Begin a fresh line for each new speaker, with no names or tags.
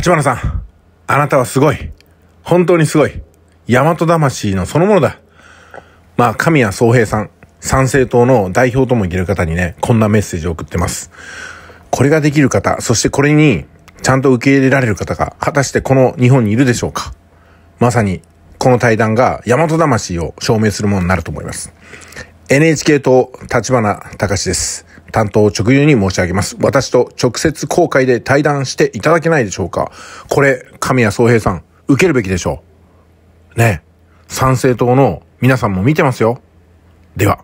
立花さん、あなたはすごい。本当にすごい。大和魂のそのものだ。まあ、神谷宗平さん、参政党の代表とも言える方にね、こんなメッセージを送ってます。これができる方、そしてこれにちゃんと受け入れられる方が、果たしてこの日本にいるでしょうかまさに、この対談が大和魂を証明するものになると思います。NHK 党立花隆です。担当直入に申し上げます。私と直接公開で対談していただけないでしょうかこれ、神谷総平さん、受けるべきでしょう。ねえ、参政党の皆さんも見てますよ。では。